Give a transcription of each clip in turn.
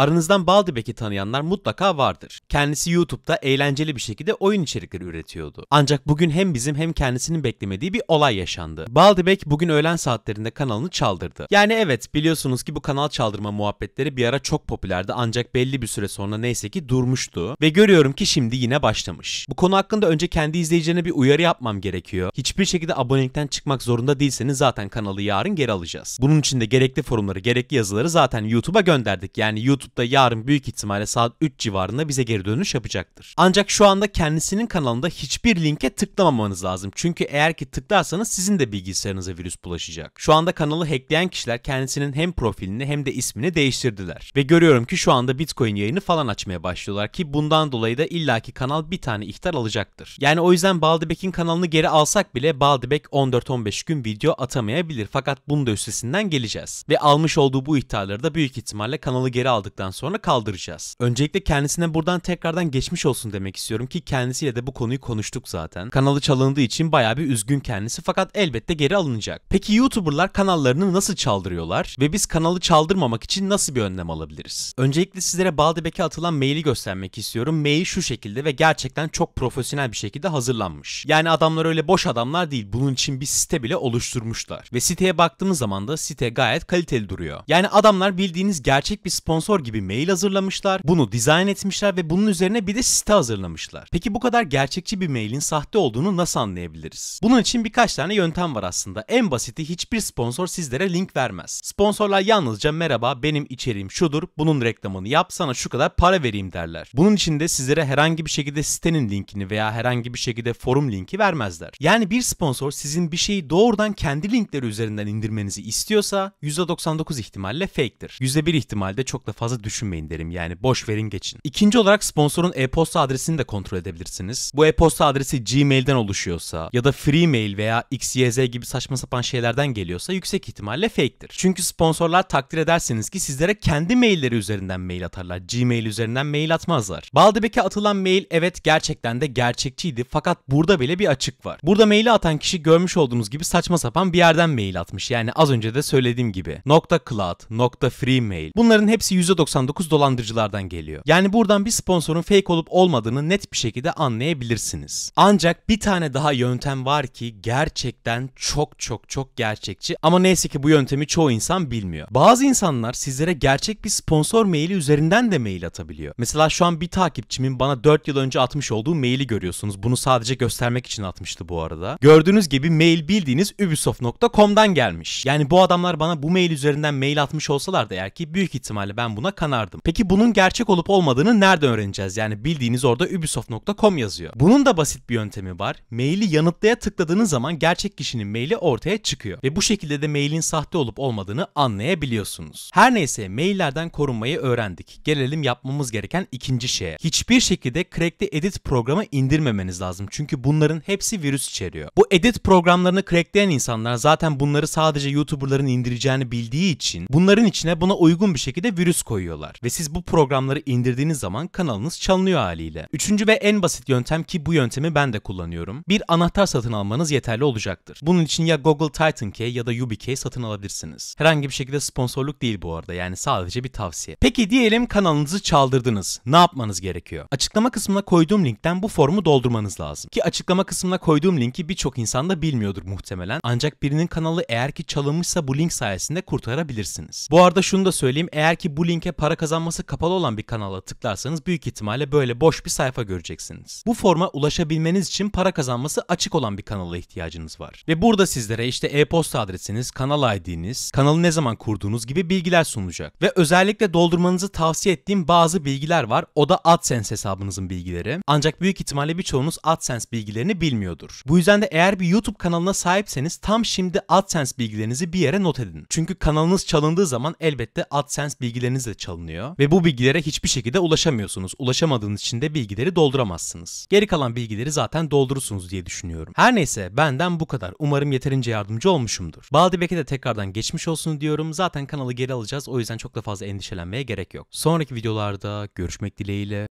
Aranızdan Baldibek'i tanıyanlar mutlaka vardır. Kendisi YouTube'da eğlenceli bir şekilde oyun içerikleri üretiyordu. Ancak bugün hem bizim hem kendisinin beklemediği bir olay yaşandı. Baldibek bugün öğlen saatlerinde kanalını çaldırdı. Yani evet biliyorsunuz ki bu kanal çaldırma muhabbetleri bir ara çok popülerdi ancak belli bir süre sonra neyse ki durmuştu ve görüyorum ki şimdi yine başlamış. Bu konu hakkında önce kendi izleyicilerine bir uyarı yapmam gerekiyor. Hiçbir şekilde abonelikten çıkmak zorunda değilseniz zaten kanalı yarın geri alacağız. Bunun için de gerekli forumları, gerekli yazıları zaten YouTube'a gönderdik. Yani YouTube YouTube da yarın büyük ihtimalle saat 3 civarında bize geri dönüş yapacaktır. Ancak şu anda kendisinin kanalında hiçbir linke tıklamamanız lazım. Çünkü eğer ki tıklarsanız sizin de bilgisayarınıza virüs bulaşacak. Şu anda kanalı hackleyen kişiler kendisinin hem profilini hem de ismini değiştirdiler. Ve görüyorum ki şu anda Bitcoin yayını falan açmaya başlıyorlar ki bundan dolayı da illaki kanal bir tane ihtar alacaktır. Yani o yüzden Baldibek'in kanalını geri alsak bile Baldibek 14-15 gün video atamayabilir. Fakat bunun da üstesinden geleceğiz. Ve almış olduğu bu ihtarları da büyük ihtimalle kanalı geri aldıktan yaptıktan sonra kaldıracağız. Öncelikle kendisine buradan tekrardan geçmiş olsun demek istiyorum ki kendisiyle de bu konuyu konuştuk zaten. Kanalı çalındığı için baya bir üzgün kendisi fakat elbette geri alınacak. Peki YouTuber'lar kanallarını nasıl çaldırıyorlar ve biz kanalı çaldırmamak için nasıl bir önlem alabiliriz? Öncelikle sizlere Baldebek'e atılan maili göstermek istiyorum. Mail şu şekilde ve gerçekten çok profesyonel bir şekilde hazırlanmış. Yani adamlar öyle boş adamlar değil. Bunun için bir site bile oluşturmuşlar. Ve siteye baktığımız zaman da site gayet kaliteli duruyor. Yani adamlar bildiğiniz gerçek bir sponsor gerekiyor gibi mail hazırlamışlar. Bunu dizayn etmişler ve bunun üzerine bir de site hazırlamışlar. Peki bu kadar gerçekçi bir mailin sahte olduğunu nasıl anlayabiliriz? Bunun için birkaç tane yöntem var aslında. En basiti hiçbir sponsor sizlere link vermez. Sponsorlar yalnızca merhaba benim içeriğim şudur, bunun reklamını yap, sana şu kadar para vereyim derler. Bunun için de sizlere herhangi bir şekilde sitenin linkini veya herhangi bir şekilde forum linki vermezler. Yani bir sponsor sizin bir şeyi doğrudan kendi linkleri üzerinden indirmenizi istiyorsa %99 ihtimalle fake'tir. %1 ihtimalde çok da fazla fazla düşünmeyin derim yani boş verin geçin. İkinci olarak sponsorun e-posta adresini de kontrol edebilirsiniz. Bu e-posta adresi Gmail'den oluşuyorsa ya da Free Mail veya XYZ gibi saçma sapan şeylerden geliyorsa yüksek ihtimalle fake'tir. Çünkü sponsorlar takdir ederseniz ki sizlere kendi mailleri üzerinden mail atarlar. Gmail üzerinden mail atmazlar. Baldebek'e atılan mail evet gerçekten de gerçekçiydi fakat burada bile bir açık var. Burada maili atan kişi görmüş olduğunuz gibi saçma sapan bir yerden mail atmış. Yani az önce de söylediğim gibi. Nokta .cloud, nokta .freemail. Bunların hepsi %99 dolandırıcılardan geliyor. Yani buradan bir sponsorun fake olup olmadığını net bir şekilde anlayabilirsiniz. Ancak bir tane daha yöntem var ki gerçekten çok çok çok gerçekçi ama neyse ki bu yöntemi çoğu insan bilmiyor. Bazı insanlar sizlere gerçek bir sponsor maili üzerinden de mail atabiliyor. Mesela şu an bir takipçimin bana 4 yıl önce atmış olduğu maili görüyorsunuz. Bunu sadece göstermek için atmıştı bu arada. Gördüğünüz gibi mail bildiğiniz ubisoft.com'dan gelmiş. Yani bu adamlar bana bu mail üzerinden mail atmış olsalar da eğer ki büyük ihtimalle ben buna buna kanardım. Peki bunun gerçek olup olmadığını nereden öğreneceğiz? Yani bildiğiniz orada ubisoft.com yazıyor. Bunun da basit bir yöntemi var. Maili yanıtlaya tıkladığınız zaman gerçek kişinin maili ortaya çıkıyor. Ve bu şekilde de mailin sahte olup olmadığını anlayabiliyorsunuz. Her neyse maillerden korunmayı öğrendik. Gelelim yapmamız gereken ikinci şeye. Hiçbir şekilde Crack'te edit programı indirmemeniz lazım. Çünkü bunların hepsi virüs içeriyor. Bu edit programlarını crackleyen insanlar zaten bunları sadece YouTuber'ların indireceğini bildiği için bunların içine buna uygun bir şekilde virüs koyuyor koyuyorlar. Ve siz bu programları indirdiğiniz zaman kanalınız çalınıyor haliyle. Üçüncü ve en basit yöntem ki bu yöntemi ben de kullanıyorum. Bir anahtar satın almanız yeterli olacaktır. Bunun için ya Google Titan Key ya da YubiKey satın alabilirsiniz. Herhangi bir şekilde sponsorluk değil bu arada yani sadece bir tavsiye. Peki diyelim kanalınızı çaldırdınız. Ne yapmanız gerekiyor? Açıklama kısmına koyduğum linkten bu formu doldurmanız lazım. Ki açıklama kısmına koyduğum linki birçok insan da bilmiyordur muhtemelen. Ancak birinin kanalı eğer ki çalınmışsa bu link sayesinde kurtarabilirsiniz. Bu arada şunu da söyleyeyim. Eğer ki bu linke özellikle para kazanması kapalı olan bir kanala tıklarsanız büyük ihtimalle böyle boş bir sayfa göreceksiniz. Bu forma ulaşabilmeniz için para kazanması açık olan bir kanala ihtiyacınız var. Ve burada sizlere işte e-posta adresiniz, kanal ID'niz, kanalı ne zaman kurduğunuz gibi bilgiler sunulacak. Ve özellikle doldurmanızı tavsiye ettiğim bazı bilgiler var. O da AdSense hesabınızın bilgileri. Ancak büyük ihtimalle birçoğunuz AdSense bilgilerini bilmiyordur. Bu yüzden de eğer bir YouTube kanalına sahipseniz tam şimdi AdSense bilgilerinizi bir yere not edin. Çünkü kanalınız çalındığı zaman elbette AdSense bilgileriniz de çalınıyor ve bu bilgilere hiçbir şekilde ulaşamıyorsunuz. Ulaşamadığınız için de bilgileri dolduramazsınız. Geri kalan bilgileri zaten doldurursunuz diye düşünüyorum. Her neyse benden bu kadar. Umarım yeterince yardımcı olmuşumdur. Baldibek'e de tekrardan geçmiş olsun diyorum. Zaten kanalı geri alacağız. O yüzden çok da fazla endişelenmeye gerek yok. Sonraki videolarda görüşmek dileğiyle.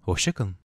Hoşçakalın.